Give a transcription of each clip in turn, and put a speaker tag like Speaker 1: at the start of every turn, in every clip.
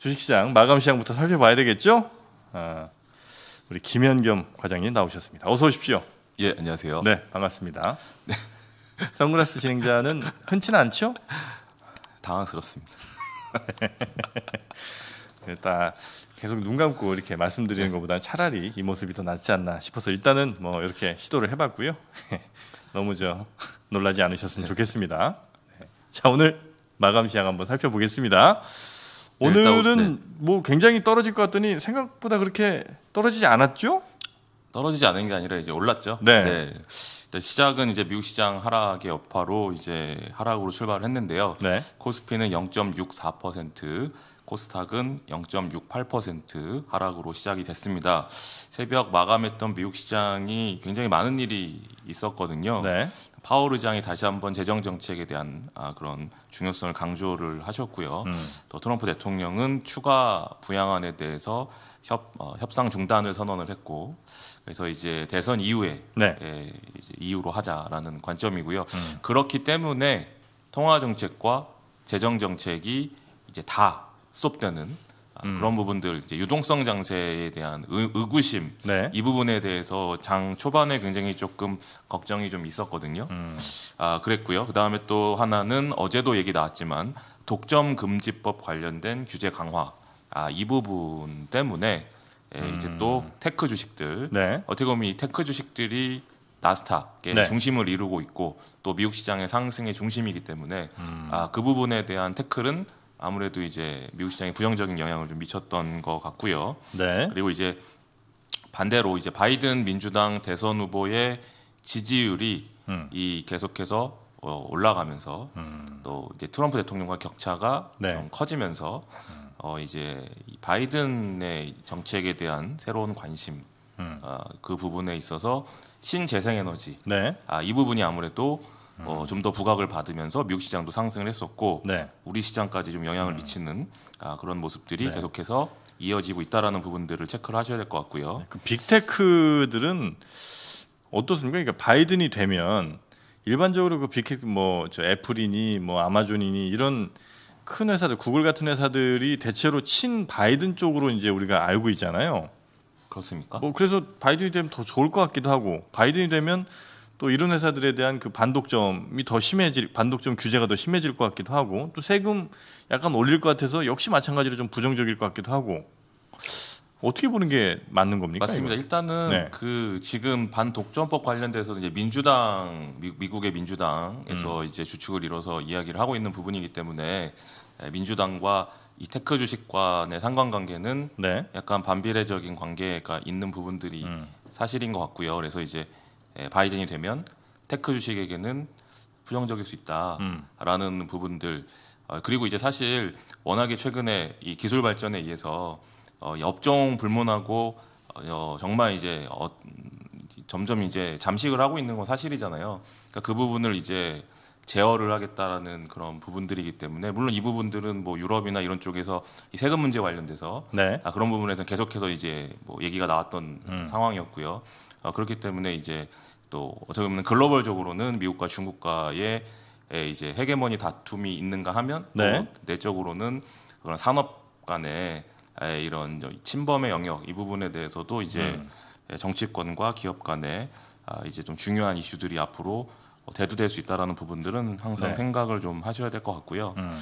Speaker 1: 주식시장 마감 시장부터 살펴봐야 되겠죠? 아, 우리 김현겸 과장님 나오셨습니다. 어서 오십시오. 예, 안녕하세요. 네, 반갑습니다. 네. 선글라스 진행자는 흔치는 않죠? 당황스럽습니다. 일단 계속 눈 감고 이렇게 말씀드리는 네. 것보다는 차라리 이 모습이 더 낫지 않나 싶어서 일단은 뭐 이렇게 시도를 해봤고요. 너무 저 놀라지 않으셨으면 네. 좋겠습니다. 네. 자 오늘 마감 시향 한번 살펴보겠습니다.
Speaker 2: 네, 오늘은 네.
Speaker 1: 뭐 굉장히 떨어질 것 같더니 생각보다 그렇게 떨어지지 않았죠?
Speaker 2: 떨어지지 않은 게 아니라 이제 올랐죠. 네. 네. 네 시작은 이제 미국 시장 하락의 여파로 이제 하락으로 출발을 했는데요. 네. 코스피는 0.64%, 코스닥은 0.68% 하락으로 시작이 됐습니다. 새벽 마감했던 미국 시장이 굉장히 많은 일이 있었거든요. 네. 파월 의장이 다시 한번 재정 정책에 대한 아, 그런 중요성을 강조를 하셨고요. 음. 또 트럼프 대통령은 추가 부양안에 대해서 협, 어, 협상 중단을 선언을 했고 그래서 이제 대선 이후에 네. 예, 이제 이후로 하자라는 관점이고요. 음. 그렇기 때문에 통화 정책과 재정 정책이 이제 다 수업되는 음. 그런 부분들 이제 유동성 장세에 대한 의, 구심이 네. 부분에 대해서 장 초반에 굉장히 조금 걱정이 좀 있었거든요. 음. 아 그랬고요. 그 다음에 또 하나는 어제도 얘기 나왔지만 독점 금지법 관련된 규제 강화 아이 부분 때문에 예, 음. 이제 또 음. 테크 주식들 네. 어떻게 보면 이 테크 주식들이 나스닥의 네. 중심을 이루고 있고 또 미국 시장의 상승의 중심이기 때문에 음. 아, 그 부분에 대한 테클은 아무래도 이제 미국 시장에 부정적인 영향을 좀 미쳤던 것 같고요. 네. 그리고 이제 반대로 이제 바이든 민주당 대선 후보의 지지율이 음. 이 계속해서 어, 올라가면서 음. 또 이제 트럼프 대통령과 격차가 네. 좀 커지면서 음. 어, 이제 바이든의 정책에 대한 새로운 관심 어, 그 부분에 있어서 신재생에너지 네. 아, 이 부분이 아무래도 어, 음. 좀더 부각을 받으면서 미국 시장도 상승을 했었고 네. 우리 시장까지 좀 영향을 음. 미치는 아, 그런 모습들이 네. 계속해서 이어지고 있다라는 부분들을 체크를 하셔야 될 것 같고요. 네, 그
Speaker 1: 빅테크들은 어떻습니까? 그러니까 바이든이 되면 일반적으로 그 빅테크 뭐저 애플이니 뭐 아마존이니 이런 큰 회사들 구글 같은 회사들이 대체로 친 바이든 쪽으로 이제 우리가 알고 있잖아요. 그렇습니까? 뭐 그래서 바이든이 되면 더 좋을 것 같기도 하고 바이든이 되면 또 이런 회사들에 대한 그 반독점이 더 심해질 반독점 규제가 더 심해질 것 같기도 하고 또 세금 약간 올릴 것 같아서 역시 마찬가지로 좀
Speaker 2: 부정적일 것 같기도 하고 어떻게 보는 게 맞는 겁니까? 맞습니다. 이건? 일단은 네. 그 지금 반독점법 관련돼서 이제 민주당 미, 국의 민주당에서 음. 이제 주축을 이뤄서 이야기를 하고 있는 부분이기 때문에 예, 민주당과 이 테크 주식관의 상관관계는 네. 약간 반비례적인 관계가 있는 부분들이 음. 사실인 것 같고요. 그래서 이제 예, 바이든이 되면 테크 주식에게는 부정적일 수 있다라는 음. 부분들 어, 그리고 이제 사실 워낙에 최근에 이 기술 발전에 의해서 어, 업종 불문하고 어, 어, 정말 이제 어, 점점 이제 잠식을 하고 있는 건 사실이잖아요. 그러니까 그 부분을 이제 제어를 하겠다라는 그런 부분들이기 때문에 물론 이 부분들은 뭐 유럽이나 이런 쪽에서 이 세금 문제 관련돼서 네. 아, 그런 부분에서 계속해서 이제 뭐 얘기가 나왔던 음. 상황이었고요. 어, 그렇기 때문에 이제 또 어떻게 보면 글로벌적으로는 미국과 중국과의 이제 헤게모니 다툼이 있는가 하면 네. 내적으로는 그런 산업 간의 이런 침범의 영역 이 부분에 대해서도 이제 음. 정치권과 기업 간의 아, 이제 좀 중요한 이슈들이 앞으로 대두될 수 있다라는 부분들은 항상 네. 생각을 좀 하셔야 될 것 같고요. 음.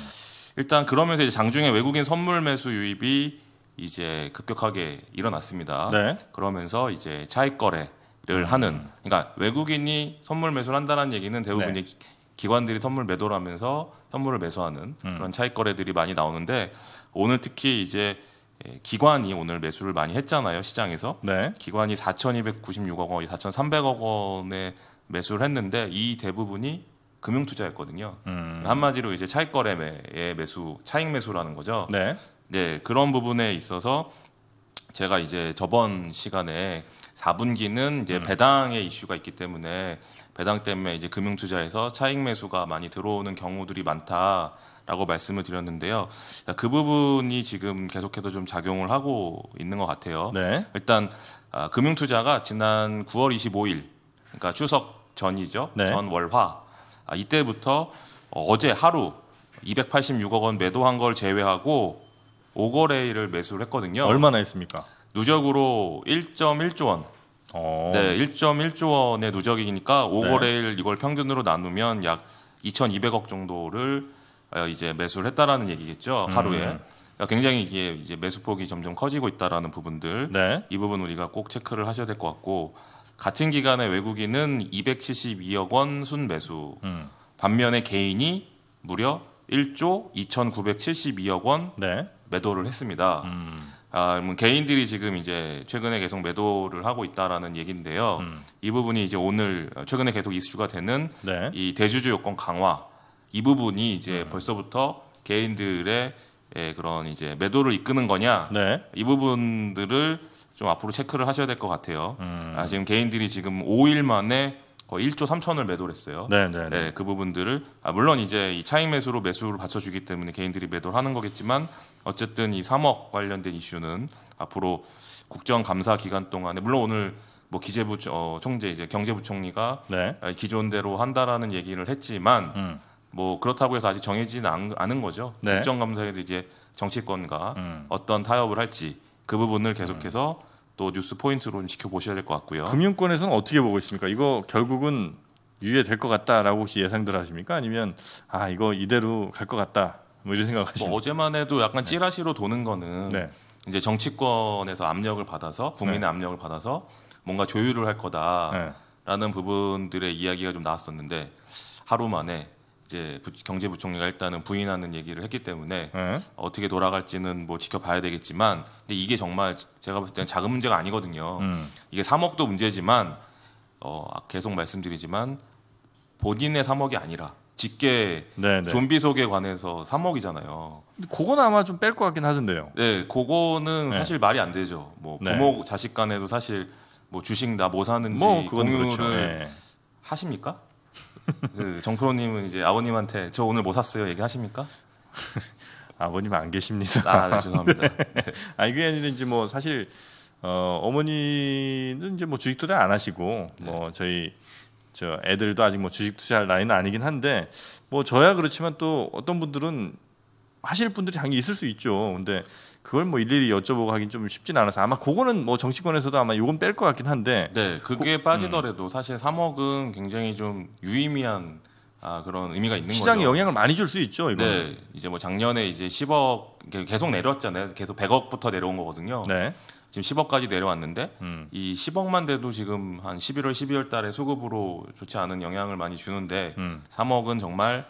Speaker 2: 일단 그러면서 이제 장중에 외국인 선물 매수 유입이 이제 급격하게 일어났습니다. 네. 그러면서 이제 차익 거래를 하는 그러니까 외국인이 선물 매수를 한다는 얘기는 대부분이 네. 기관들이 선물 매도를 하면서 현물을 매수하는 음. 그런 차익 거래들이 많이 나오는데 오늘 특히 이제 예, 기관이 오늘 매수를 많이 했잖아요 시장에서 네. 기관이 4,296억 원, 4,300억 원에 매수를 했는데 이 대부분이 금융 투자였거든요. 음. 한마디로 이제 차익 거래의 매수, 차익 매수라는 거죠. 네. 네, 그런 부분에 있어서 제가 이제 저번 시간에 4분기는 이제 음. 배당의 이슈가 있기 때문에 배당 때문에 이제 금융 투자에서 차익 매수가 많이 들어오는 경우들이 많다. 라고 말씀을 드렸는데요. 그 부분이 지금 계속해서 좀 작용을 하고 있는 것 같아요. 네. 일단 아, 금융 투자가 지난 9월 25일, 그러니까 추석 전이죠. 네. 전월화 아, 이때부터 어, 어제 하루 286억 원 매도한 걸 제외하고 오거레이를 매수를 했거든요. 얼마나 했습니까? 누적으로 1.1조 원. 어. 네, 1.1조 원의 누적이니까 오거레일 네. 이걸 평균으로 나누면 약 2,200억 정도를 어, 이제 매수를 했다라는 얘기겠죠 하루에. 음. 그러니까 굉장히 이게 이제 매수폭이 점점 커지고 있다라는 부분들 네. 이 부분 우리가 꼭 체크를 하셔야 될 것 같고 같은 기간에 외국인은 272억 원 순매수 음. 반면에 개인이 무려 1조 2,972억 원 네. 매도를 했습니다. 음. 아, 개인들이 지금 이제 최근에 계속 매도를 하고 있다라는 얘기인데요. 음. 이 부분이 이제 오늘 어, 최근에 계속 이슈가 되는 네. 이 대주주 요건 강화 이 부분이 이제 음. 벌써부터 개인들의 예, 그런 이제 매도를 이끄는 거냐 네. 이 부분들을 좀 앞으로 체크를 하셔야 될 것 같아요. 음. 아, 지금 개인들이 지금 5일 만에 거의 1조 3천을 매도를 했어요. 네, 네, 네. 그 부분들을 아, 물론 이제 이 차익 매수로 매수를 받쳐주기 때문에 개인들이 매도를 하는 거겠지만 어쨌든 이 3억 관련된 이슈는 앞으로 국정감사 기간 동안에 물론 오늘 뭐 기재부 어, 총재 이제 경제부총리가 네. 아, 기존대로 한다라는 얘기를 했지만 음. 뭐 그렇다고 해서 아직 정해진 않은 거죠. 네. 국정감사에서 이제 정치권과 음. 어떤 타협을 할지 그 부분을 계속해서 음. 또 뉴스 포인트로 지켜보셔야 될 것 같고요.
Speaker 1: 금융권에서는 어떻게 보고 있습니까? 이거 결국은 유예될 것 같다라고 혹시 예상들 하십니까?
Speaker 2: 아니면 아 이거 이대로 갈 것 같다 뭐 이런 생각하시나요? 뭐 어제만 해도 약간 네. 찌라시로 도는 거는 네. 이제 정치권에서 압력을 받아서 국민의 네. 압력을 받아서 뭔가 조율을 할 거다라는 네. 부분들의 이야기가 좀 나왔었는데 하루 만에 이제 경제부총리가 일단은 부인하는 얘기를 했기 때문에 네. 어떻게 돌아갈지는 뭐 지켜봐야 되겠지만 근데 이게 정말 제가 봤을 때는 작은 문제가 아니거든요. 음. 이게 3억도 문제지만 어, 아, 계속 말씀드리지만 본인의 3억이 아니라 직계 네네. 네. 좀비 속에 관해서 3억이잖아요.
Speaker 1: 그는 아마 좀 뺄 것 같긴 하던데요.
Speaker 2: 네, 그거는 네. 사실 말이 안 되죠. 뭐 네. 부모 네. 자식 간에도 사실 뭐 주식 나 뭐 사는지 뭐 그렇죠. 공유를 그렇죠. 하십니까? 그 정프로님은 이제 아버님한테 저 오늘 뭐 샀어요 얘기하십니까? 아버님 안 계십니다. 아, 네,
Speaker 1: 죄송합니다. 네. 아니 그게 아니라 이제 뭐 사실 어, 어머니는 이제 뭐 주식 투자 안 하시고 뭐 네. 뭐 저희 저 애들도 아직 뭐 주식 투자할 나이는 아니긴 한데 뭐 저야 그렇지만 또 어떤 분들은 하실 분들이 당연히 있을 수 있죠. 근데 그걸 뭐 일일이 여쭤보고 하긴 좀 쉽진 않아서 아마 그거는 뭐 정치권에서도 아마 요건 뺄 것 같긴 한데
Speaker 2: 네 그게 고, 빠지더라도 음. 사실 3억은 굉장히 좀 유의미한 아 그런 의미가 있는 시장에 거죠. 영향을 많이 줄 수 있죠. 이거 네, 이제 뭐 작년에 이제 10억 계속 내려왔잖아요. 계속 100억부터 내려온 거거든요. 네. 지금 10억까지 내려왔는데 음. 이 10억만 돼도 지금 한 11월, 12월 달에 수급으로 좋지 않은 영향을 많이 주는데 음. 3억은 정말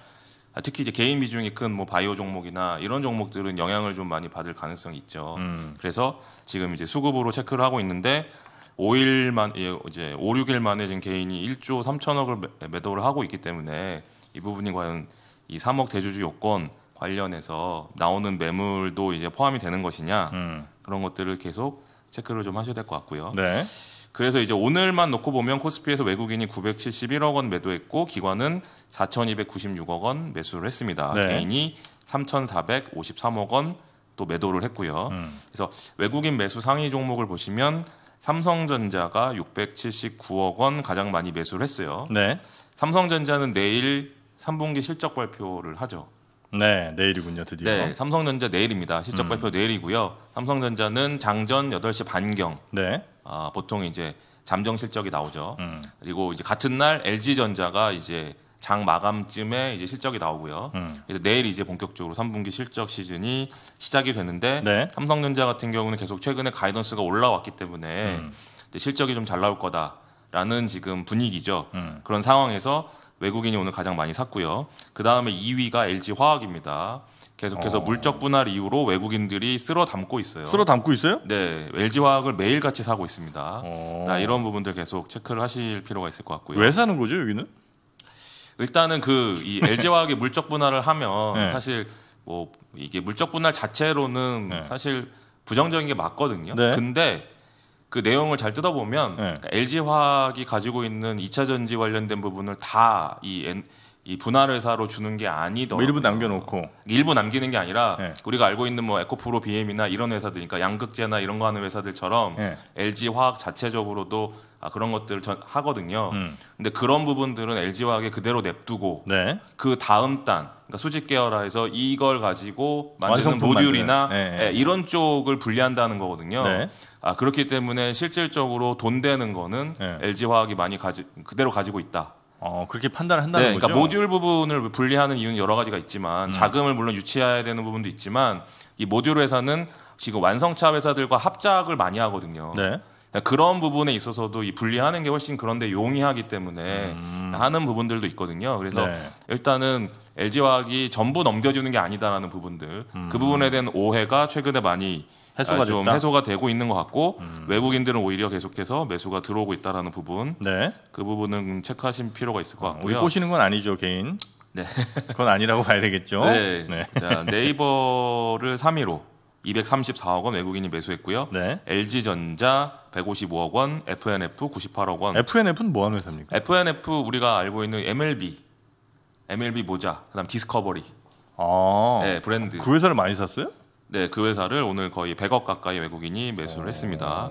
Speaker 2: 아, 특히 이제 개인 비중이 큰 뭐 바이오 종목이나 이런 종목들은 영향을 좀 많이 받을 가능성이 있죠. 음. 그래서 지금 이제 수급으로 체크를 하고 있는데 5일만 예, 이제 5, 6일 만에 지금 개인이 1조 3천억을 매도를 하고 있기 때문에 이 부분이 과연 이 3억 대주주 요건 관련해서 나오는 매물도 이제 포함이 되는 것이냐 음. 그런 것들을 계속 체크를 좀 하셔야 될 것 같고요. 네. 그래서 이제 오늘만 놓고 보면 코스피에서 외국인이 971억 원 매도했고 기관은 4,296억 원 매수를 했습니다. 네. 개인이 3,453억 원 또 매도를 했고요. 음. 그래서 외국인 매수 상위 종목을 보시면 삼성전자가 679억 원 가장 많이 매수를 했어요. 네. 삼성전자는 내일 3분기 실적 발표를 하죠. 네, 내일이군요, 드디어. 네, 삼성전자 내일입니다. 실적 음. 발표 내일이고요. 삼성전자는 장전 8시 반경. 네. 아, 보통 이제 잠정 실적이 나오죠. 음. 그리고 이제 같은 날 LG전자가 이제 장 마감쯤에 이제 실적이 나오고요. 음. 그래서 내일 이제 본격적으로 3분기 실적 시즌이 시작이 되는데 네. 삼성전자 같은 경우는 계속 최근에 가이던스가 올라왔기 때문에 음. 실적이 좀 잘 나올 거다라는 지금 분위기죠. 음. 그런 상황에서 외국인이 오늘 가장 많이 샀고요. 그 다음에 2위가 LG 화학입니다. 계속해서 어. 물적 분할 이후로 외국인들이 쓸어 담고 있어요. 쓸어 담고 있어요? 네, LG 화학을 매일 같이 사고 있습니다. 어. 이런 부분들 계속 체크를 하실 필요가 있을 것 같고요.
Speaker 1: 왜 사는 거죠 여기는?
Speaker 2: 일단은 그 이 LG 화학이 물적 분할을 하면 네. 사실 뭐 이게 물적 분할 자체로는 네. 사실 부정적인 게 맞거든요. 네. 근데 그 내용을 잘 뜯어보면 네. 그 그러니까 LG 화학이 가지고 있는 이차 전지 관련된 부분을 다이 이 분할회사로 주는 게아니더뭐 일부 남겨놓고 일부 남기는 게 아니라 네. 우리가 알고 있는 뭐 에코프로 BM이나 이런 회사들, 그러니까 양극재나 이런 거 하는 회사들처럼 네. LG 화학 자체적으로도 아, 그런 것들을 전, 하거든요. 음. 근데 그런 부분들은 LG 화학에 그대로 냅두고 네. 그 다음 단, 그러니까 수직 계열화에서 이걸 가지고 만드는 모듈이나 네, 네, 예, 네. 이런 쪽을 분리한다는 거거든요. 네. 아, 그렇기 때문에 실질적으로 돈 되는 거는 네. LG 화학이 많이 가지 그대로 가지고 있다. 어 그렇게 판단을 한다는 네, 그러니까 모듈 부분을 분리하는 이유는 여러 가지가 있지만 음. 자금을 물론 유치해야 되는 부분도 있지만 이 모듈 회사는 지금 완성차 회사들과 합작을 많이 하거든요. 네. 그러니까 그런 부분에 있어서도 이 분리하는 게 훨씬 그런데 용이하기 때문에 음. 하는 부분들도 있거든요. 그래서 네. 일단은 LG화학이 전부 넘겨주는 게 아니다라는 부분들 그 음. 그 부분에 대한 오해가 최근에 많이
Speaker 1: 해소가 아, 좀 됐다. 해소가
Speaker 2: 되고 있는 것 같고 음. 외국인들은 오히려 계속해서 매수가 들어오고 있다라는 부분. 네. 그 부분은 체크하신 필요가 있을 것 어, 같고요. 우리 꼬시는 건 아니죠 개인. 네. 그건 아니라고 봐야 되겠죠. 네. 네. 자, 네이버를 3위로 234억 원 외국인이 매수했고요. 네. LG전자 155억 원, FNF 98억 원.
Speaker 1: FNF는 뭐 하는 회사입니까?
Speaker 2: FNF 우리가 알고 있는 MLB, MLB 모자, 그다음 디스커버리. 아, 네, 브랜드. 그 회사를 많이 샀어요? 네, 그 회사를 오늘 거의 100억 가까이 외국인이 매수를 오. 어. 했습니다.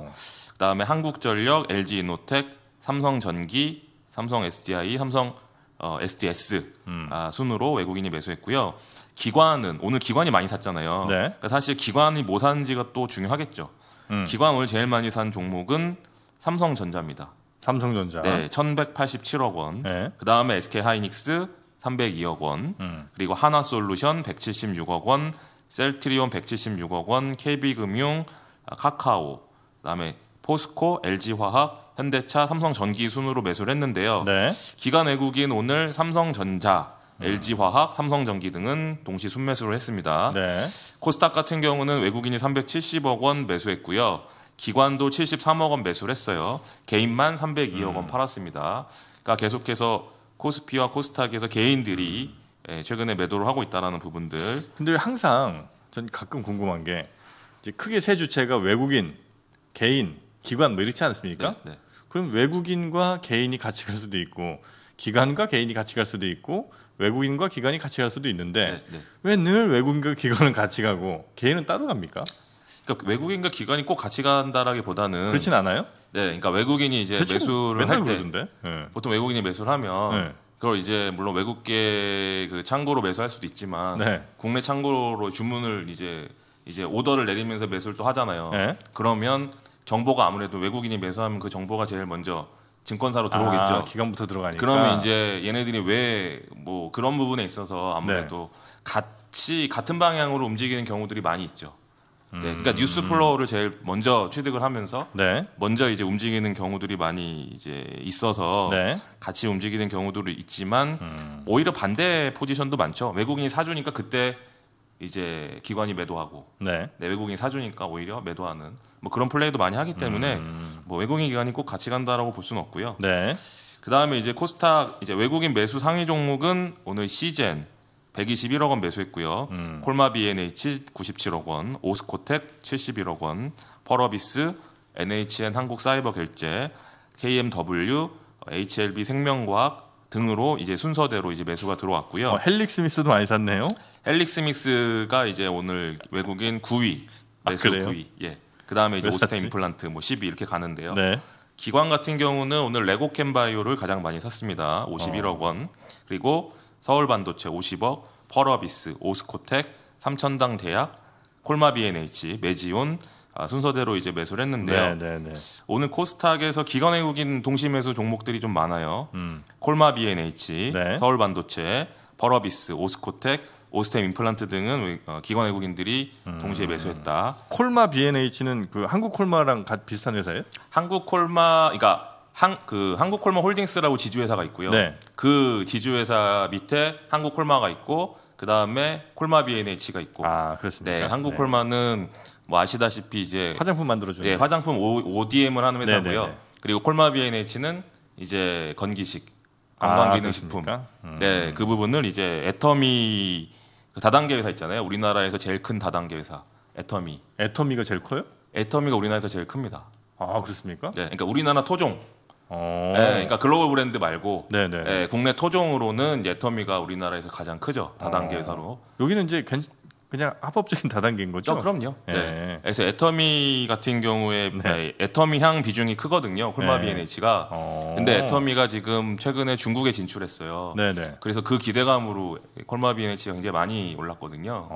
Speaker 2: 그다음에 한국전력, LG 이노텍, 삼성전기, 삼성 SDI, 삼성 어, SDS 음. 아, 순으로 외국인이 매수했고요. 기관은 오늘 기관이 많이 샀잖아요. 네. 그러니까 사실 기관이 뭐 사는지가 또 중요하겠죠. 음. 기관 오늘 제일 많이 산 종목은 삼성전자입니다. 삼성전자. 네, 1,187억 원. 네. 그 다음에 SK 하이닉스 302억 원. 음. 그리고 하나솔루션 176억 원. 셀트리온 176억 원, KB금융, 아, 카카오, 그다음에 포스코, LG화학, 현대차, 삼성전기 순으로 매수를 했는데요. 네. 기간 외국인 오늘 삼성전자, LG화학, 음. 삼성전기 등은 동시 순매수를 했습니다. 네. 코스닥 같은 경우는 외국인이 370억 원 매수했고요. 기관도 73억 원 매수를 했어요. 개인만 302억 원 음. 팔았습니다. 그러니까 계속해서 코스피와 코스닥에서 개인들이 음. 예, 최근에 매도를 하고 있다라는 부분들.
Speaker 1: 근데 항상 전 가끔 궁금한 게 크게 세 주체가 외국인, 개인, 기관 뭐 이렇지 않습니까? 네, 네. 그럼 외국인과 개인이 같이 갈 수도 있고 기관과 개인이 같이 갈 수도 있고 외국인과
Speaker 2: 기관이 같이 갈 수도 있는데 네, 네.
Speaker 1: 왜늘 외국인과 기관은 같이 가고 개인은 따로 갑니까?
Speaker 2: 그러니까 외국인과 기관이 꼭 같이 간다라기보다는 그렇진 않아요? 네, 그러니까 외국인이 이제 그렇죠. 매수를 할때 네. 보통 외국인이 매수를 하면 네. 그걸 이제 물론 외국계 그 창고로 매수할 수도 있지만 네. 국내 창고로 주문을 이제 이제 오더를 내리면서 매수를 또 하잖아요. 네. 그러면 정보가 아무래도 외국인이 매수하면 그 정보가 제일 먼저 증권사로 들어오겠죠. 아, 기관부터 들어가니까. 그러면 이제 얘네들이 왜 뭐 그런 부분에 있어서 아무래도 네. 같이 같은 방향으로 움직이는 경우들이 많이 있죠. 네, 그러니까 뉴스 음. 플로우를 제일 먼저 취득을 하면서 네. 먼저 이제 움직이는 경우들이 많이 이제 있어서 네. 같이 움직이는 경우들이 있지만 음. 오히려 반대 포지션도 많죠. 외국인이 사주니까 그때 이제 기관이 매도하고 네. 네, 외국인이 사주니까 오히려 매도하는 뭐 그런 플레이도 많이 하기 때문에 음. 뭐 외국인 기관이 꼭 같이 간다라고 볼 수는 없고요. 네. 그 다음에 이제 코스닥 이제 외국인 매수 상위 종목은 오늘 시젠 121억 원 매수했고요. 음. 콜마 B&H 97억 원, 오스코텍 71억 원, 펄어비스, NHN 한국사이버결제, KMW, HLB 생명과학 등으로 이제 순서대로 이제 매수가 들어왔고요. 어, 헬릭스미스도 많이 샀네요. 헬릭스미스가 이제 오늘 외국인 9위 아, 매수 아, 9위. 예. 그다음에 이제 오스테 임플란트 뭐 10위 이렇게 가는데요. 네. 기관 같은 경우는 오늘 레고캠바이오를 가장 많이 샀습니다. 51억 어. 원. 그리고 서울반도체 50억, 펄어비스, 오스코텍, 삼천당 대학, 콜마BNH, 매지온 아, 순서대로 이제 매수를 했는데요. 네, 네, 네. 오늘 코스닥에서 기관 외국인 동시 매수 종목들이 좀 많아요. 음. 콜마BNH, 네. 서울반도체, 펄어비스, 오스코텍, 오스템 임플란트 등은 어, 기관 외국인들이 음. 동시에 매수했다.
Speaker 1: 콜마 BNH는 그 한국 콜마랑 비슷한 회사예요?
Speaker 2: 한국 콜마, 그러니까 한, 그 한국콜마 홀딩스라고 지주회사가 있고요. 네. 그 지주회사 밑에 한국콜마가 있고 그 다음에 콜마 BNH가 있고. 아 그렇습니다. 네, 한국콜마는 네. 뭐 아시다시피 이제 화장품 만들어주는. 네, 화장품 o, d m 을 하는 회사고요. 네네네. 네, 네. 그리고 콜마 BNH는 이제 건기식
Speaker 1: 관광기능식품. 아, 음.
Speaker 2: 네, 그 부분을 이제 애터미 그 다단계 회사 있잖아요. 우리나라에서 제일 큰 다단계 회사 애터미. 애터미가 제일 커요? 애터미가 우리나라에서 제일 큽니다. 아 그렇습니까? 네, 그러니까 우리나라 토종 네, 그러니까 글로벌 브랜드 말고 네, 네. 예, 국내 토종으로는 예터미가 우리나라에서 가장 크죠 다단계 회사로. 어.
Speaker 1: 여기는 이제 괜찮, 그냥 합법적인 다단계인 거죠? 어, 그럼요. 네.
Speaker 2: 네. 그래서 에터미 같은 경우에 네. 에터미 네, 향 비중이 크거든요. 콜마 네. b h 가 어. 근데 에터미가 지금 최근에 중국에 진출했어요. 네네. 네. 그래서 그 기대감으로 콜마 b h 가 굉장히 많이 올랐거든요.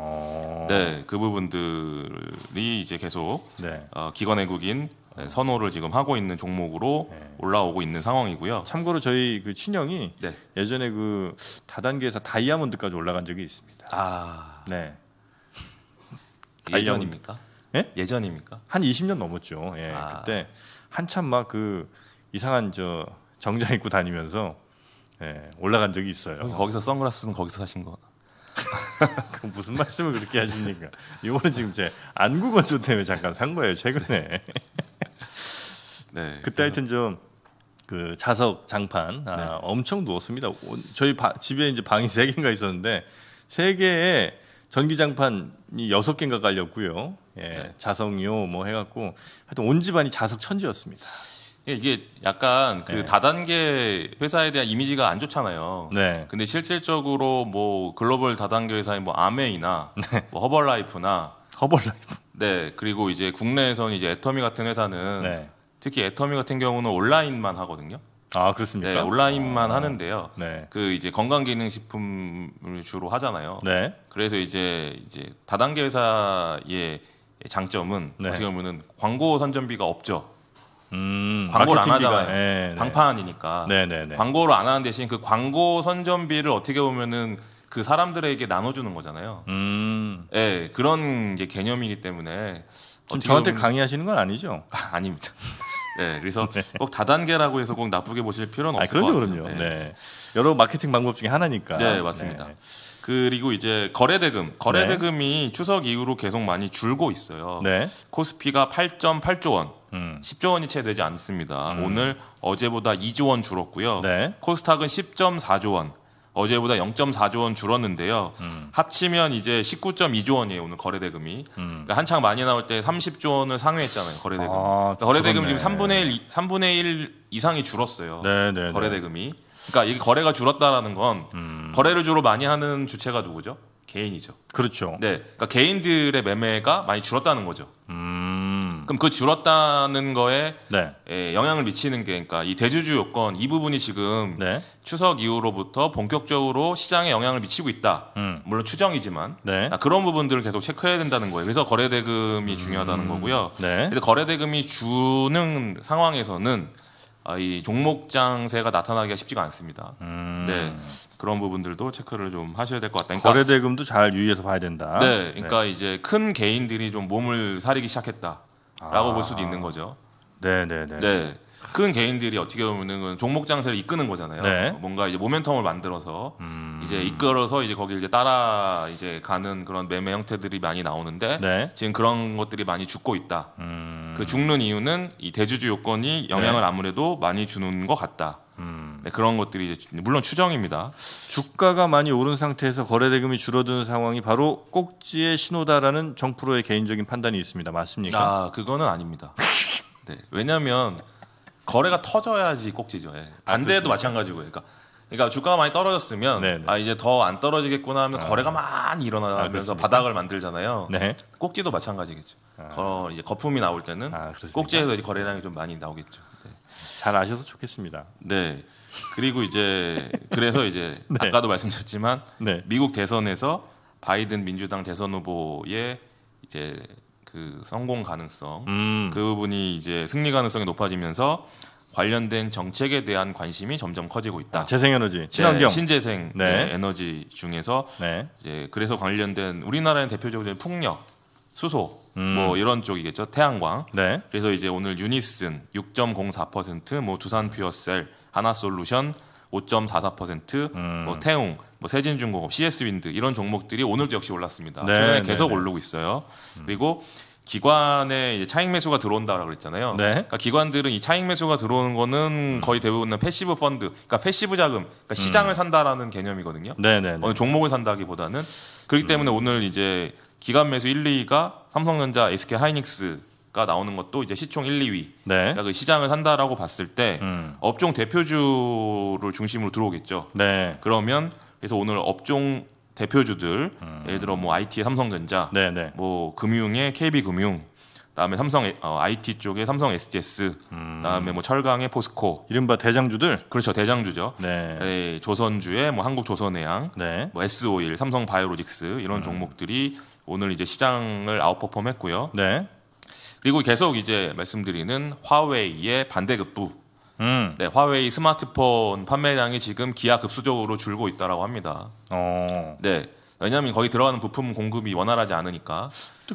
Speaker 2: 네, 그 부분들이 이제 계속 네. 어, 기관 외국인 네, 선호를 지금 하고 있는 종목으로 네. 올라오고 있는 상황이고요. 참고로 저희 그 친형이 네. 예전에 그 다단계에서
Speaker 1: 다이아몬드까지 올라간 적이 있습니다. 아, 네.
Speaker 2: 예전입니까?
Speaker 1: 예? 예전입니까? 한 20년 넘었죠. 예, 아. 그때 한참 막 그 이상한 저 정장 입고 다니면서 예, 올라간 적이 있어요. 거기서 선글라스는 거기서 사신 거? 무슨 말씀을 그렇게 하십니까? 이거는 지금 제 안구 건조 때문에 잠깐 산 거예요 최근에. 네. 그때 하여튼 좀. 그 자석 장판 아, 네. 엄청 누웠습니다. 저희 바, 집에 이제 방이 세 개인가 있었는데 세 개에 전기 장판이 여섯 개인가 깔렸고요. 예, 네. 자석요 뭐 해갖고 하여튼 온 집안이 자석 천지였습니다.
Speaker 2: 예, 이게 약간 그 네. 다단계 회사에 대한 이미지가 안 좋잖아요. 네. 근데 실질적으로 뭐 글로벌 다단계 회사인 뭐 아메이나 네. 뭐 허벌라이프나 허벌라이프. 네. 그리고 이제 국내에서는 이제 애터미 같은 회사는 네. 특히 애터미 같은 경우는 온라인만 하거든요. 아 그렇습니까? 네, 온라인만 아, 하는데요. 네. 그 이제 건강기능식품을 주로 하잖아요. 네. 그래서 이제 이제 다단계 회사의 장점은 네. 어떻게 보면은 광고 선전비가 없죠. 음, 광고를 안 하잖아요. 네, 네. 방판이니까 네, 네. 광고를 안 하는 대신 그 광고 선전비를 어떻게 보면은 그 사람들에게 나눠주는 거잖아요. 음. 네, 그런 게 개념이기 때문에 지금 저한테 보면... 강의하시는 건 아니죠? 아, 닙니다 네, 예, 그래서 네. 꼭 다단계라고 해서 꼭 나쁘게 보실 필요는 없을 아, 것 같아요. 그럼요. 네. 네. 여러 마케팅 방법 중에 하나니까. 네, 맞습니다. 네. 그리고 이제 거래대금, 거래대금이 추석 이후로 계속 많이 줄고 있어요. 네. 코스피가 8.8조 원, 음. 10조 원이 채 되지 않습니다. 음. 오늘 어제보다 2조 원 줄었고요. 네. 코스닥은 10.4조 원, 어제보다 0.4조 원 줄었는데요. 음. 합치면 이제 19.2조 원이에요. 오늘 거래대금이 음. 그러니까 한창 많이 나올 때 30조 원을 상회했잖아요. 거래대금. 아, 그러니까 거래대금 지금 3분의 1, 3분의 1 이상이 줄었어요. 네, 네, 네, 거래대금이. 그러니까 이게 거래가 줄었다라는 건 음. 거래를 주로 많이 하는 주체가 누구죠? 개인이죠. 그렇죠. 네, 그러니까 개인들의 매매가 많이 줄었다는 거죠. 음... 그럼 그 줄었다는 거에 네. 예, 영향을 미치는 게 그러니까 이 대주주 요건 이 부분이 지금 네. 추석 이후로부터 본격적으로 시장에 영향을 미치고 있다. 음. 물론 추정이지만 네. 아, 그런 부분들을 계속 체크해야 된다는 거예요. 그래서 거래대금이 음... 중요하다는 거고요. 네. 그래서 거래대금이 주는 상황에서는 아, 이 종목 장세가 나타나기가 쉽지가 않습니다. 음. 네. 그런 부분들도 체크를 좀 하셔야 될 것 같다. 그러니까 거래
Speaker 1: 대금도 잘 유의해서 봐야 된다. 네, 그러니까 네.
Speaker 2: 이제 큰 개인들이 좀 몸을 사리기 시작했다라고 아. 볼 수도 있는 거죠. 네, 네, 네. 네. 큰 개인들이 어떻게 보면은 종목 장세를 이끄는 거잖아요. 네. 뭔가 이제 모멘텀을 만들어서 음... 이제 이끌어서 이제 거기를 이제 따라 이제 가는 그런 매매 형태들이 많이 나오는데 네. 지금 그런 것들이 많이 죽고 있다. 음... 그 죽는 이유는 이 대주주 요건이 영향을 네. 아무래도 많이 주는 것 같다. 음, 네, 그런 것들이 이제 물론 추정입니다.
Speaker 1: 주가가 많이 오른 상태에서 거래 대금이 줄어드는 상황이 바로 꼭지의 신호다라는 정프로의 개인적인 판단이 있습니다.
Speaker 2: 맞습니까? 아 그거는 아닙니다. 네, 왜냐하면 거래가 터져야지 꼭지죠. 예. 아, 반대도 아, 마찬가지고요. 그러니까 그러니까 주가가 많이 떨어졌으면 네네. 네. 아 이제 더 안 떨어지겠구나 하면 아, 거래가 많이 일어나면서 아, 바닥을 만들잖아요. 네. 꼭지도 마찬가지겠죠. 아. 거, 이제 거품이 나올 때는 아, 꼭지에서 이제 거래량이 좀 많이 나오겠죠. 잘 아셔서
Speaker 1: 좋겠습니다.
Speaker 2: 네. 그리고 이제 그래서 이제 네. 아까도 말씀드렸지만 네. 미국 대선에서 바이든 민주당 대선 후보의 이제 그 성공 가능성 음. 그 부분이 이제 승리 가능성이 높아지면서 관련된 정책에 대한 관심이 점점 커지고 있다. 아, 재생에너지, 네, 친환경, 네, 신재생 네. 에너지 중에서 네. 이제 그래서 관련된 우리나라의 대표적인 풍력 수소 음. 뭐 이런 쪽이겠죠 태양광. 네. 그래서 이제 오늘 유니슨 6.04%뭐 두산 퓨어셀, 하나솔루션 5.44%, 음. 뭐 태웅, 뭐 세진중공업, CS윈드 이런 종목들이 오늘도 역시 올랐습니다. 네, 최근에 네, 계속 네, 오르고 있어요. 음. 그리고 기관에 이제 차익 매수가 들어온다라고 그랬잖아요. 네. 그러니까 기관들은 이 차익 매수가 들어오는 거는 음. 거의 대부분은 패시브 펀드, 그러니까 패시브 자금, 그러니까 시장을 음. 산다라는 개념이거든요. 네네. 네, 네. 어느 종목을 산다기보다는 그렇기 음. 때문에 오늘 이제 기간 매수 1, 2위가 삼성전자, SK 하이닉스가 나오는 것도 이제 시총 1, 2위. 네. 그러니까 그 시장을 산다라고 봤을 때 음. 업종 대표주를 중심으로 들어오겠죠. 네. 그러면 그래서 오늘 업종 대표주들 음. 예를 들어 뭐 i t 삼성전자, 네네. 네. 뭐 금융의 KB금융, 다음에 삼성 어, IT 쪽에 삼성 SDS, 음. 다음에 뭐 철강의 포스코, 이른바 대장주들 그렇죠 대장주죠. 네. 에, 예, 조선주의 뭐 한국조선해양, 네. 뭐 S 오일, 삼성바이오로직스 이런 음. 종목들이 오늘 이제 시장을 아웃퍼폼했고요. 네. 그리고 계속 이제 말씀드리는 화웨이의 반대급부. 음. 네, 화웨이 스마트폰 판매량이 지금 기하급수적으로 줄고 있다라고 합니다.
Speaker 1: 어.
Speaker 2: 네. 왜냐하면 거기 들어가는 부품 공급이 원활하지 않으니까.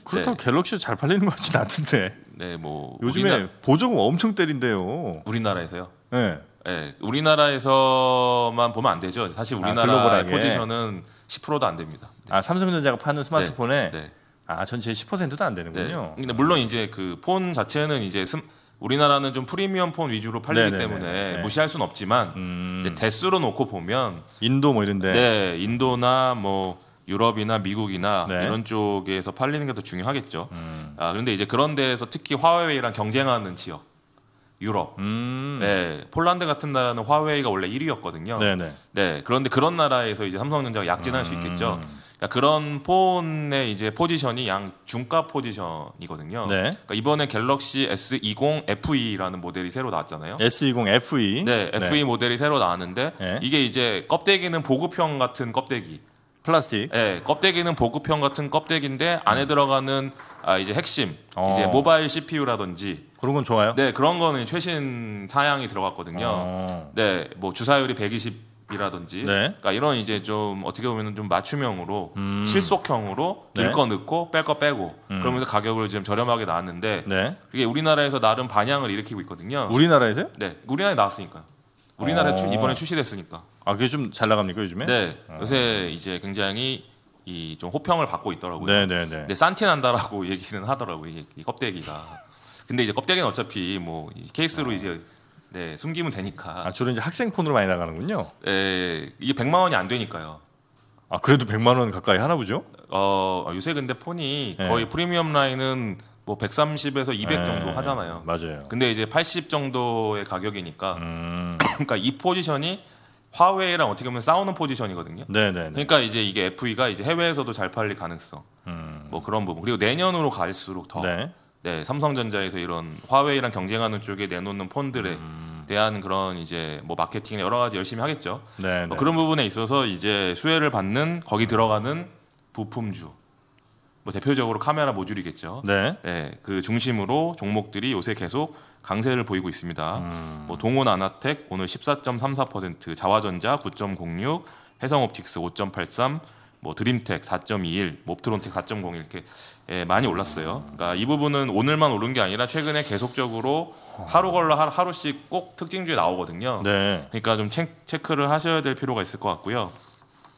Speaker 2: 그렇다고 네. 갤럭시도 잘
Speaker 1: 팔리는 것 같진 않던데.
Speaker 2: 네, 뭐 요즘에 우리나...
Speaker 1: 보조금 엄청 때린대요. 우리나라에서요? 네.
Speaker 2: 예, 우리나라에서만 보면 안 되죠. 사실 우리나라 아, 포지션은 10%도 안 됩니다. 네. 아 삼성전자가 파는 스마트폰에 네. 네. 아 전체 10%도 안 되는군요. 네. 근데 물론 이제 그 폰 자체는 이제 스, 우리나라는 좀 프리미엄 폰 위주로 팔리기 네네네. 네, 때문에 무시할 수는 없지만 음. 대수로 놓고 보면 인도 뭐 이런데 네 인도나 뭐 유럽이나 미국이나 네. 이런 쪽에서 팔리는 게 더 중요하겠죠. 음. 아, 그런데 이제 그런 데에서 특히 화웨이랑 경쟁하는 지역 유럽,
Speaker 3: 음. 네,
Speaker 2: 폴란드 같은 나라는 화웨이가 원래 1위였거든요. 네네. 네, 그런데 그런 나라에서 이제 삼성전자가 약진할 음. 수 있겠죠. 그러니까 그런 폰의 이제 포지션이 양 중가 포지션이거든요. 네. 그러니까 이번에 갤럭시 S20 FE라는 모델이 새로 나왔잖아요.
Speaker 1: S20 FE.
Speaker 2: 네, FE 네. 모델이 새로 나왔는데 네. 이게 이제 껍데기는 보급형 같은 껍데기. 플라스틱. 예, 껍데기는 보급형 같은 껍데기인데 안에 들어가는 아, 이제 핵심, 어. 이제 모바일 CPU라든지 그런 건 좋아요? 네, 그런 거는 최신 사양이 들어갔거든요. 어. 네, 뭐 주사율이 120 이라든지 네. 그러니까 이런 이제 좀 어떻게 보면 좀 맞춤형으로 음. 실속형으로 네. 넣거 넣고 뺄 거 빼고 음. 그러면서 가격을 지금 저렴하게 나왔는데 네. 그게 우리나라에서 나름 반향을 일으키고 있거든요. 우리나라에서요? 네, 우리나라에 나왔으니까요. 우리나라에 아. 어. 출, 이번에 출시됐으니까. 아 그게 좀 잘 나갑니까 요즘에? 네. 아. 요새 이제 굉장히 이 좀 호평을 받고 있더라고요. 네네네. 네, 네. 근데 산티난다라고 얘기는 하더라고요. 이, 이 껍데기가. 근데 이제 껍데기는 어차피 뭐 케이스로 아. 이제 네, 숨기면 되니까. 아, 주로 이제 학생 폰으로 많이 나가는군요. 예, 이게 100만 원이 안 되니까요. 아, 그래도 100만 원 가까이 하나 보죠? 어, 아, 요새 근데 폰이 예. 거의 예. 프리미엄 라인은 뭐 130에서 200 정도 네, 하잖아요. 맞아요. 근데 이제 80 정도의 가격이니까 음. 그러니까 이 포지션이 화웨이랑 어떻게 보면 싸우는 포지션이거든요. 네네. 네, 네. 그러니까 이제 이게 FE가 이제 해외에서도 잘 팔릴 가능성. 음. 뭐 그런 부분. 그리고 내년으로 갈수록 더 네. 네, 삼성전자에서 이런 화웨이랑 경쟁하는 쪽에 내놓는 폰들에 음. 대한 그런 이제 뭐 마케팅 여러 가지 열심히 하겠죠. 네. 뭐 그런 부분에 있어서 이제 수혜를 받는 거기 들어가는 부품주 뭐 대표적으로 카메라 모듈이겠죠. 네. 네. 그 중심으로 종목들이 요새 계속 강세를 보이고 있습니다. 음. 뭐 동원 아나텍 오늘 14.34%, 자화전자 9.06, 해성옵틱스 5.83, 뭐 드림텍 4.21, 몹트론텍 4.01 이렇게 예, 많이 올랐어요. 그러니까 이 부분은 오늘만 오른 게 아니라 최근에 계속적으로 하루 걸러 하루, 씩꼭 특징주에 나오거든요. 네. 그러니까 좀 체크를 하셔야 될 필요가 있을 것 같고요.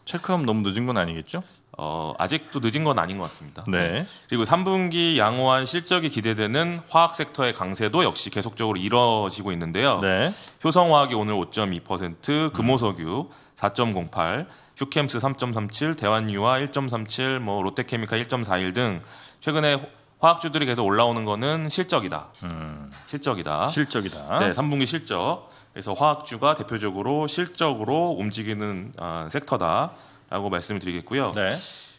Speaker 2: 체크하면 너무 늦은 건 아니겠죠? 어, 아직도 늦은 건 아닌 것 같습니다. 네. 네. 그리고 3분기 양호한 실적이 기대되는 화학 섹터의 강세도 역시 계속적으로 이뤄지고 있는데요. 네. 효성화학이 오늘 5.2%, 금호석유 4.08, 휴캠스 3.37, 대환유화 1.37, 뭐 롯데케미칼 1.41 등 최근에 화학주들이 계속 올라오는 거는 실적이다. 음. 실적이다. 실적이다. 네, 3분기 실적. 그래서 화학주가 대표적으로 실적으로 움직이는 어, 섹터다. 라고 말씀을 드리겠고요. 네.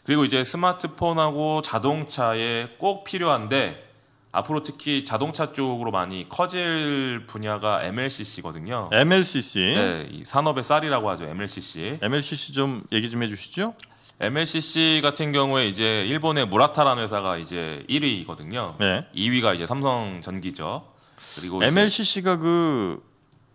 Speaker 2: 그리고 이제 스마트폰하고 자동차에 꼭 필요한데 앞으로 특히 자동차 쪽으로 많이 커질 분야가 MLCC거든요. MLCC. 네, 이 산업의 쌀이라고 하죠. MLCC. MLCC 좀 얘기 좀 해주시죠. MLCC 같은 경우에 이제 일본의 무라타라는 회사가 이제 1위거든요. 네. 2위가 이제 삼성전기죠. 그리고
Speaker 1: MLCC가 그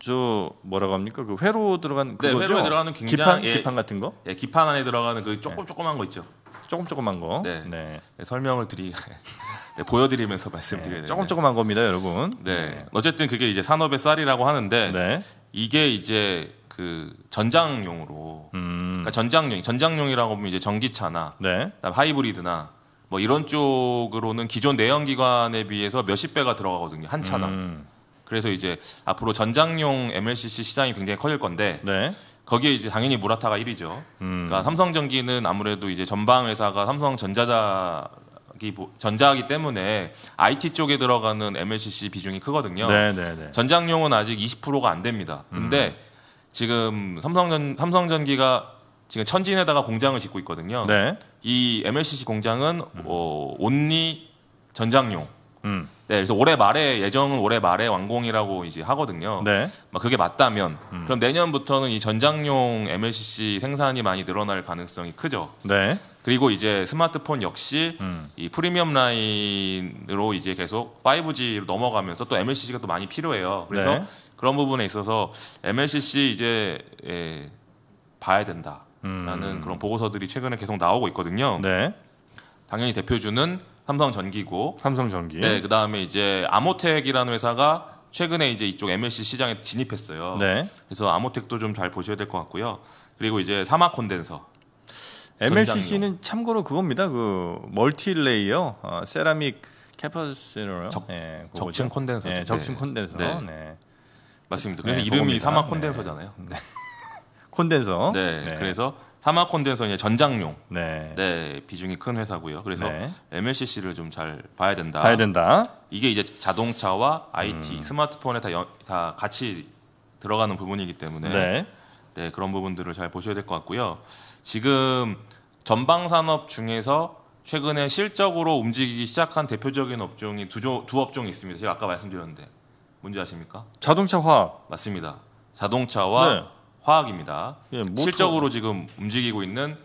Speaker 1: 저
Speaker 2: 뭐라고 합니까? 그 회로 들어간 네, 그거죠? 네, 회로에 들어가는 굉장히 기판 예, 기판 같은 거? 예, 기판 안에 들어가는 그 네. 조금 조그만 거 있죠. 조금 조그만 거. 네. 네. 네, 설명을 드리 네, 보여드리면서 말씀드려야 돼요. 조금 조그만 겁니다, 여러분. 네. 어쨌든 그게 이제 산업의 쌀이라고 하는데 이게 이제 그 전장용으로 음. 그러니까 전장용 전장용이라고 보면 이제 전기차나 네. 그다음 하이브리드나 뭐 이런 쪽으로는 기존 내연기관에 비해서 몇십 배가 들어가거든요 한 차당. 음. 그래서 이제 앞으로 전장용 MLCC 시장이 굉장히 커질 건데 네. 거기에 이제 당연히 무라타가 1위죠. 음. 그러니까 삼성전기는 아무래도 이제 전방 회사가 삼성전자기전자기 때문에 IT 쪽에 들어가는 MLCC 비중이 크거든요. 네네네. 네, 네. 전장용은 아직 20%가 안 됩니다. 음. 근데 음. 지금 삼성전 삼성전기가 지금 천진에다가 공장을 짓고 있거든요. 네. 이 MLCC 공장은 음. 어, 온니 전장용. 음. 네, 그래서 올해 말에 예정은 올해 말에 완공이라고 이제 하거든요. 네. 막 그게 맞다면 음. 그럼 내년부터는 이 전장용 MLCC 생산이 많이 늘어날 가능성이 크죠. 네. 그리고 이제 스마트폰 역시 음. 이 프리미엄 라인으로 이제 계속 5G로 넘어가면서 또 MLCC가 또 많이 필요해요. 그래서 네. 그런 부분에 있어서 MLCC 이제 예, 봐야 된다라는 음. 그런 보고서들이 최근에 계속 나오고 있거든요. 네. 당연히 대표주는 삼성전기고 삼성전기. 네, 그다음에 이제 아모텍이라는 회사가 최근에 이제 이쪽 MLC 시장에 진입했어요. 네. 그래서 아모텍도 좀 잘 보셔야 될 것 같고요. 그리고 이제 사막 콘덴서. MLCC는
Speaker 1: 참고로 그겁니다. 그 멀티레이어 어, 세라믹
Speaker 2: 캐퍼시로 적, 네, 적층 콘덴서. 네, 적층 콘덴서. 네. 네. 맞습니다. 네, 그래서 이름이 그겁니다. 네. 사막 콘덴서잖아요. 네. 콘덴서. 네. 그래서 사마 콘덴서의 전장용 네. 네. 비중이 큰 회사고요. 그래서 네. MLCC를 좀 잘 봐야 된다. 봐야 된다. 이게 이제 자동차와 IT, 음. 스마트폰에 다, 연, 다 같이 들어가는 부분이기 때문에 네. 네 그런 부분들을 잘 보셔야 될 것 같고요. 지금 전방 산업 중에서 최근에 실적으로 움직이기 시작한 대표적인 업종이 두, 조, 두 업종이 있습니다. 제가 아까 말씀드렸는데 뭔지 아십니까? 자동차 화 맞습니다. 자동차와 네. 화학입니다. 예, 모터. 실적으로 지금 움직이고 있는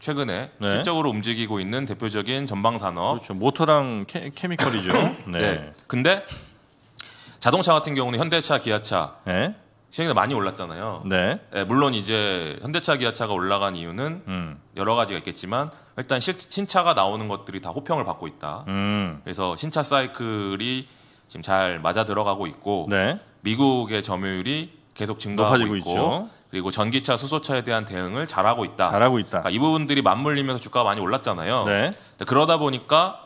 Speaker 2: 최근에 네. 실적으로 움직이고 있는 대표적인 전방 산업. 그렇죠. 모터랑 케, 미컬이죠 네. 네. 근데 자동차 같은 경우는 현대차, 기아차 네. 시장이 많이 올랐잖아요. 네. 네, 물론 이제 현대차, 기아차가 올라간 이유는 음. 여러 가지가 있겠지만 일단 실, 신차가 나오는 것들이 다 호평을 받고 있다. 음. 그래서 신차 사이클이 지금 잘 맞아 들어가고 있고 네. 미국의 점유율이 계속 증가하고 있고 있죠. 그리고 전기차, 수소차에 대한 대응을 잘하고 있다. 잘하고 있다. 그러니까 이 부분들이 맞물리면서 주가가 많이 올랐잖아요. 네. 그러다 보니까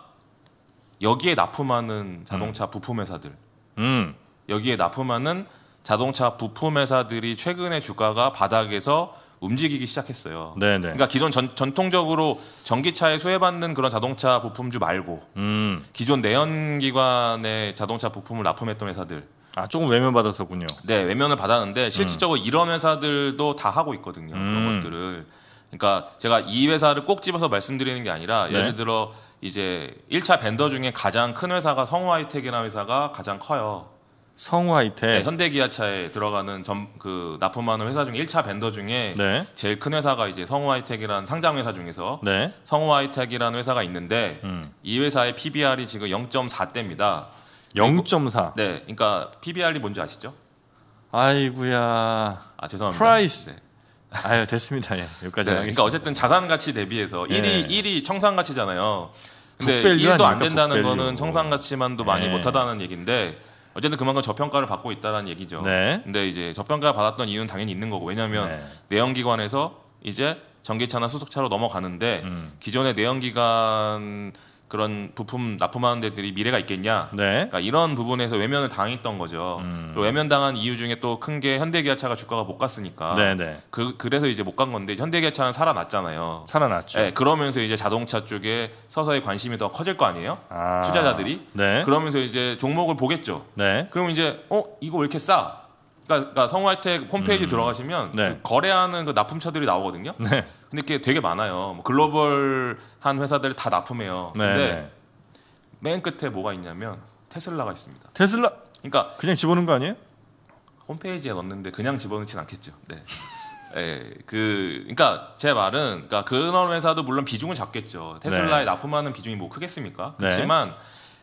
Speaker 2: 여기에 납품하는 자동차 음. 부품 회사들, 음. 여기에 납품하는 자동차 부품 회사들이 최근에 주가가 바닥에서 움직이기 시작했어요. 네네. 네. 그러니까 기존 전, 전통적으로 전기차에 수혜받는 그런 자동차 부품주 말고 음. 기존 내연기관의 자동차 부품을 납품했던 회사들 아 조금 외면 받았었군요. 네 외면을 받았는데 실질적으로 음. 이런 회사들도 다 하고 있거든요. 그런 음. 것들을. 그러니까 제가 이 회사를 꼭 집어서 말씀드리는 게 아니라 네. 예를 들어 이제 1차 벤더 중에 가장 큰 회사가 성우 하이텍이라는 회사가 가장 커요. 성우 하이텍. 네, 현대기아차에 들어가는 점, 그 납품하는 회사 중에 1차 벤더 중에 네. 제일 큰 회사가 이제 성우 하이텍이라는 상장 회사 중에서 네. 성우 하이텍이라는 회사가 있는데 음. 이 회사의 PBR이 지금 0.4대입니다.
Speaker 1: 0.4.
Speaker 2: 네, 그러니까 PBR이 뭔지 아시죠? 아이구야.
Speaker 1: 아 죄송합니다. 프라이스. 네. 아유 됐습니다. 예, 여기까지. 네, 그러니까 어쨌든
Speaker 2: 자산 가치 대비해서 1위 예. 1위 청산 가치잖아요.
Speaker 1: 근데 1도 안 된다는 거는 청산
Speaker 2: 가치만도 네. 많이 못 하다는 얘기인데 어쨌든 그만큼 저평가를 받고 있다는 얘기죠. 네. 근데 이제 저평가 받았던 이유는 당연히 있는 거고 왜냐하면 네. 내연기관에서 이제 전기차나 수소차로 넘어가는데 음. 기존의 내연기관 그런 부품 납품하는 데들이 미래가 있겠냐. 네. 그러니까 이런 부분에서 외면을 당했던 거죠. 음. 외면 당한 이유 중에 또 큰 게 현대기아차가 주가가 못 갔으니까. 네네. 네. 그 그래서 이제 못 간 건데 현대기아차는 살아났잖아요. 살아났죠. 네, 그러면서 이제 자동차 쪽에 서서히 관심이 더 커질 거 아니에요.
Speaker 3: 아. 투자자들이. 네. 그러면서
Speaker 2: 이제 종목을 보겠죠. 네. 그면 이제 어 이거 왜 이렇게 싸? 그러니까, 그러니까 성화혜택 그 홈페이지 음. 들어가시면 네. 그 거래하는 그 납품처들이 나오거든요. 네. 근데 그게 되게 많아요. 뭐 글로벌한 회사들 이다 납품해요. 네. 근데 네. 맨 끝에 뭐가 있냐면 테슬라가 있습니다. 테슬라 그러니까 그냥 집어넣은 거 아니에요? 홈페이지에 넣는데 그냥 집어넣진 않겠죠. 네. 예, 그, 그니까 제 말은, 그니까 그런 회사도 물론 비중은 작겠죠. 테슬라에 네. 납품하는 비중이 뭐 크겠습니까? 네. 그렇지만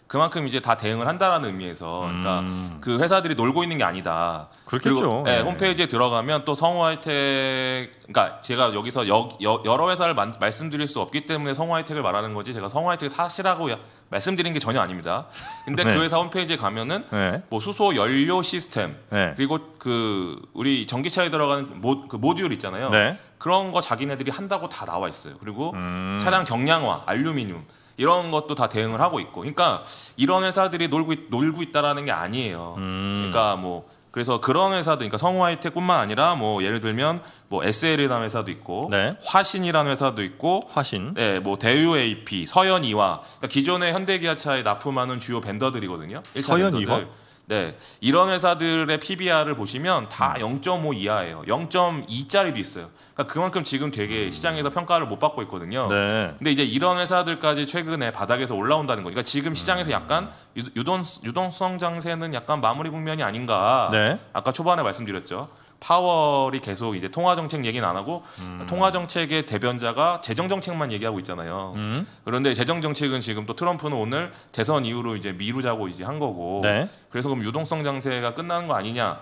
Speaker 2: 그만큼 이제 다 대응을 한다라는 의미에서 그러니까 음. 그 회사들이 놀고 있는 게 아니다. 그렇겠죠. 그리고 네, 네. 홈페이지에 들어가면 또 성우 혜택 그러니까 제가 여기서 여, 여, 여러 회사를 만, 말씀드릴 수 없기 때문에 성우 혜택을 말하는 거지 제가 성우 혜택 을 사실하고 말씀드린 게 전혀 아닙니다. 근데 네. 그 회사 홈페이지에 가면은 네. 뭐 수소 연료 시스템 네. 그리고 그 우리 전기차에 들어가는 모, 그 모듈 있잖아요. 네. 그런 거 자기네들이 한다고 다 나와 있어요. 그리고 음. 차량 경량화, 알루미늄 이런 것도 다 대응을 하고 있고 그러니까 이런 회사들이 놀고 있, 놀고 있다라는 게 아니에요. 음. 그러니까 뭐 그래서 그런 회사도 그러니까 성우 하이텍뿐만 아니라 뭐 예를 들면 뭐 SL이라는 회사도 있고 네. 화신이라는 회사도 있고 화신 예, 뭐 대유 AP, 서현 이화 그러니까 기존의 현대기아차에 납품하는 주요 벤더들이거든요. 서현 이화 네, 이런 회사들의 PBR을 보시면 다 0.5 음. 이하예요. 0.2짜리도 있어요. 그러니까 그만큼 지금 되게 음. 시장에서 평가를 못 받고 있거든요. 네. 근데 이제 이런 회사들까지 최근에 바닥에서 올라온다는 거니까 그러니까 지금 시장에서 음. 약간 유동 유동성 장세는 약간 마무리 국면이 아닌가. 네. 아까 초반에 말씀드렸죠. 파월이 계속 이제 통화 정책 얘기는 안 하고 음. 통화 정책의 대변자가 재정 정책만 얘기하고 있잖아요. 음. 그런데 재정 정책은 지금 또 트럼프는 오늘 대선 이후로 이제 미루자고 이제 한 거고. 네. 그래서 그럼 유동성 장세가 끝나는 거 아니냐?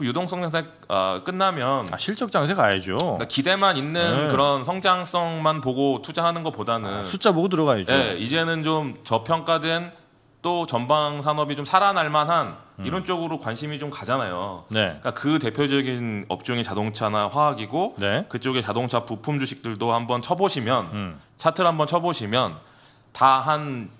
Speaker 2: 유동성 장세 어, 끝나면 아, 실적 장세 가야죠. 그러니까 기대만 있는 네. 그런 성장성만 보고 투자하는 것보다는 아, 숫자
Speaker 1: 보고 들어가야죠. 네,
Speaker 2: 이제는 좀 저평가된 또 전방 산업이 좀 살아날 만한 음. 이런 쪽으로 관심이 좀 가잖아요. 네. 그러니까 그 대표적인 업종이 자동차나 화학이고 네. 그쪽에 자동차 부품 주식들도 한번 쳐보시면 음. 차트를 한번 쳐보시면 다 한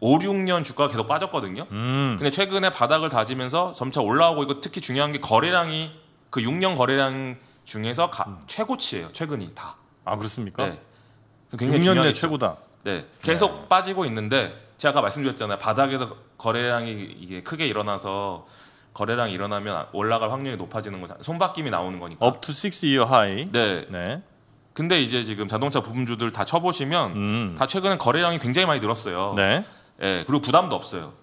Speaker 2: 5, 6년 주가가 계속 빠졌거든요. 음. 근데 최근에 바닥을 다지면서 점차 올라오고 있고 특히 중요한 게 거래량이 그 6년 거래량 중에서 가, 음. 최고치예요. 최근이 다. 아 그렇습니까? 네.
Speaker 1: 굉장히 6년 내 최고다.
Speaker 2: 네. 계속 네. 빠지고 있는데 제가 아까 말씀드렸잖아요. 바닥에서 거래량이 이게 크게 일어나서 거래량이 일어나면 올라갈 확률이 높아지는 거잖아요. 손바뀜이 나오는 거니까. up to 6 year high. 네. 네. 근데 이제 지금 자동차 부품주들 다 쳐보시면 음. 다 최근에 거래량이 굉장히 많이 늘었어요. 네. 예, 그리고 부담도 없어요.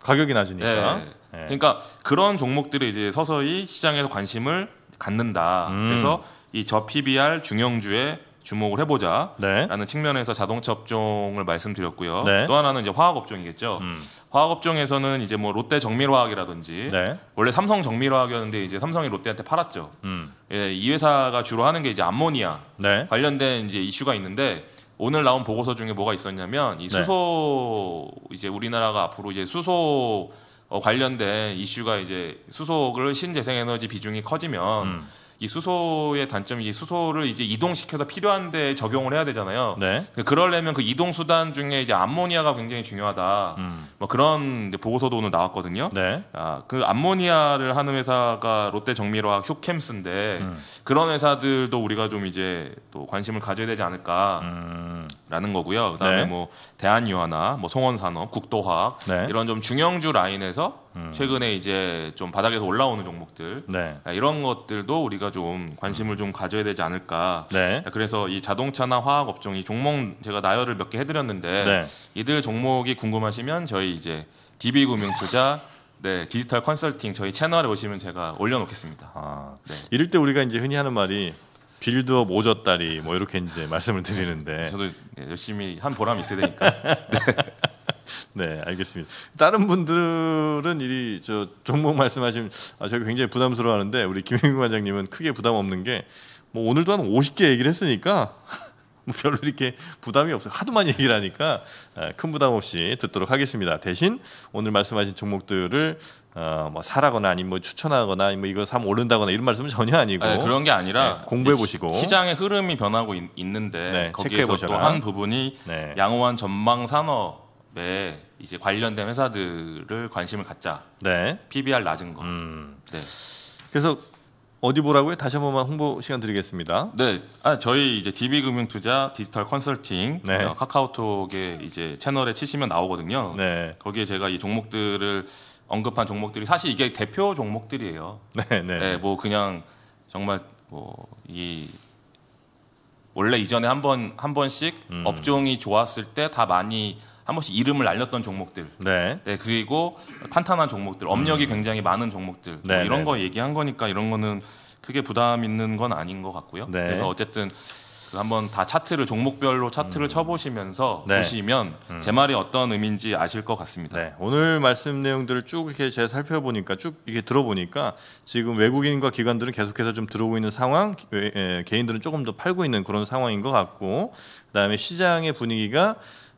Speaker 2: 가격이 낮으니까. 예. 예. 그러니까 그런 종목들이 이제 서서히 시장에서 관심을 갖는다. 음. 그래서 이 저 PBR 중형주의 주목을 해보자라는 네. 측면에서 자동차 업종을 말씀드렸고요. 네. 또 하나는 이제 화학 업종이겠죠. 음. 화학 업종에서는 이제 뭐 롯데 정밀화학이라든지 네. 원래 삼성 정밀화학이었는데 이제 삼성이 롯데한테 팔았죠. 음. 예, 이 회사가 주로 하는 게 이제 암모니아 네. 관련된 이제 이슈가 있는데 오늘 나온 보고서 중에 뭐가 있었냐면 이 네. 수소 이제 우리나라가 앞으로 이제 수소 어, 관련된 이슈가 이제 수소를 신재생에너지 비중이 커지면 음. 이 수소의 단점이 이 수소를 이제 이동시켜서 필요한 데 적용을 해야 되잖아요. 네. 그 그러려면 그 이동 수단 중에 이제 암모니아가 굉장히 중요하다. 음. 뭐 그런 보고서도 오늘 나왔거든요. 네. 아, 그 암모니아를 하는 회사가 롯데정밀화학 휴캠스인데 음. 그런 회사들도 우리가 좀 이제 또 관심을 가져야 되지 않을까. 음. 라는 거고요. 그다음에 네. 뭐 대한유화나 뭐 송원산업, 국도화학 네. 이런 좀 중형주 라인에서 음. 최근에 이제 좀 바닥에서 올라오는 종목들 네. 아, 이런 것들도 우리가 좀 관심을 좀 가져야 되지 않을까. 네. 그래서 이 자동차나 화학 업종 이 종목 제가 나열을 몇 개 해드렸는데 네. 이들 종목이 궁금하시면 저희 이제 DB금융투자 네, 디지털 컨설팅 저희 채널에 오시면 제가 올려놓겠습니다. 아,
Speaker 1: 네. 이럴 때 우리가 이제 흔히 하는 말이 빌드업 오졌다리 뭐 이렇게 이제 말씀을 드리는데 네, 저도 네, 열심히 한보람 있어야 되니까 네. 네 알겠습니다 다른 분들은 이리저 종목 말씀하시면 아, 저희 굉장히 부담스러워하는데 우리 김영규 관장님은 크게 부담 없는 게 뭐 오늘도 한 50개 얘기를 했으니까 뭐 별로 이렇게 부담이 없어요. 하도 많이 얘기를 하니까 큰 부담 없이 듣도록 하겠습니다. 대신 오늘 말씀하신 종목들을 어, 뭐 사라거나 아니면 뭐 추천하거나 뭐 이거 사면 오른다거나 이런 말씀은 전혀 아니고 네, 그런 게 아니라 네, 공부해 보시고 시장의
Speaker 2: 흐름이 변하고 있, 는데 네, 거기에서 또 한 부분이 네. 양호한 전망 산업에 이제 관련된 회사들을 관심을 갖자. 네. PBR 낮은 거. 음. 네. 그래서 어디 보라고요?
Speaker 1: 다시 한 번만 홍보
Speaker 2: 시간 드리겠습니다. 네, 아, 저희 이제 DB금융투자 디지털 컨설팅 네. 어, 카카오톡에 이제 채널에 치시면 나오거든요. 네. 거기에 제가 이 종목들을 언급한 종목들이 사실 이게 대표 종목들이에요. 네, 네. 네뭐 그냥 정말 뭐 이 원래 이전에 한번한 번씩 음. 업종이 좋았을 때 다 많이 한 번씩 이름을 알렸던 종목들. 네. 네 그리고 탄탄한 종목들, 업력이 음. 굉장히 많은 종목들. 뭐 네, 뭐 이런 네. 거 얘기한 거니까 이런 거는 크게 부담 있는 건 아닌 것 같고요. 네. 그래서 어쨌든 그 한번 다 차트를 종목별로 차트를 음. 쳐보시면서 네. 보시면 음. 제 말이 어떤 의미인지 아실 것 같습니다. 네.
Speaker 1: 오늘 말씀 내용들을 쭉 이렇게 제가 살펴보니까 쭉 이게 들어보니까 지금 외국인과 기관들은 계속해서 좀 들어오고 있는 상황, 개인들은 조금 더 팔고 있는 그런 상황인 것 같고 그다음에 시장의 분위기가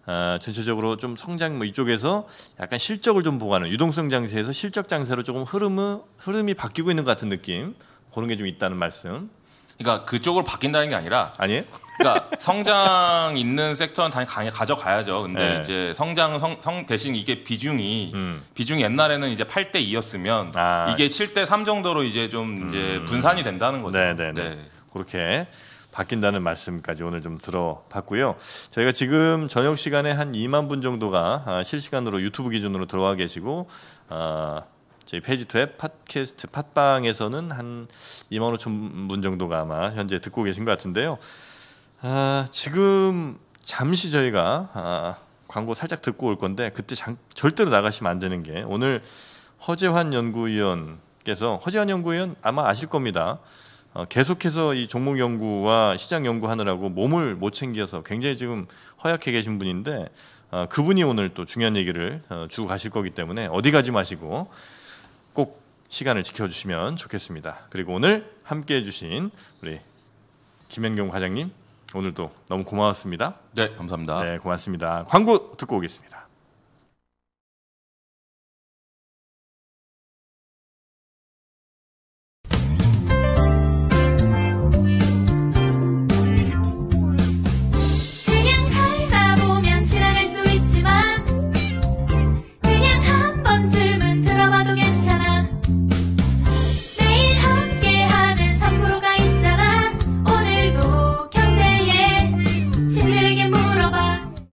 Speaker 1: 어, 전체적으로 좀 성장 뭐 이쪽에서 약간 실적을 좀보관하는 유동성 장세에서 실적 장세로 조금 흐름을 흐름이 바뀌고 있는 것 같은 느낌 그런
Speaker 2: 게 좀 있다는 말씀. 그러니까 그쪽으로 바뀐다는 게 아니라 아니에요? 그러니까 성장 있는 섹터는 당연히 강하 가져가야죠. 근데 네. 이제 성장 성, 성, 대신 이게 비중이 음. 비중이 옛날에는 이제 8대 2였으면 아. 이게 7대 3 정도로 이제 좀 음. 이제 분산이 된다는 거죠. 네, 네, 네. 네. 그렇게 바뀐다는 말씀까지 오늘 좀 들어봤고요.
Speaker 1: 저희가 지금 저녁 시간에 한 2만 분 정도가 아, 실시간으로 유튜브 기준으로 들어와 계시고 아, 저희 페이지투앱 팟캐스트 팟빵에서는 한 2만 5천 분 정도가 아마 현재 듣고 계신 것 같은데요. 아, 지금 잠시 저희가 광고 살짝 듣고 올 건데 그때 절대로 나가시면 안 되는 게 오늘 허재환 연구위원께서 허재환 연구위원 아마 아실 겁니다. 어, 계속해서 이 종목 연구와 시장 연구하느라고 몸을 못 챙겨서 굉장히 지금 허약해 계신 분인데 어, 그분이 오늘 또 중요한 얘기를 어, 주고 가실 거기 때문에 어디 가지 마시고 꼭 시간을 지켜주시면 좋겠습니다. 그리고 오늘 함께해 주신 우리 김현경 과장님 오늘도 너무 고마웠습니다. 네, 감사합니다. 네, 고맙습니다. 광고 듣고 오겠습니다.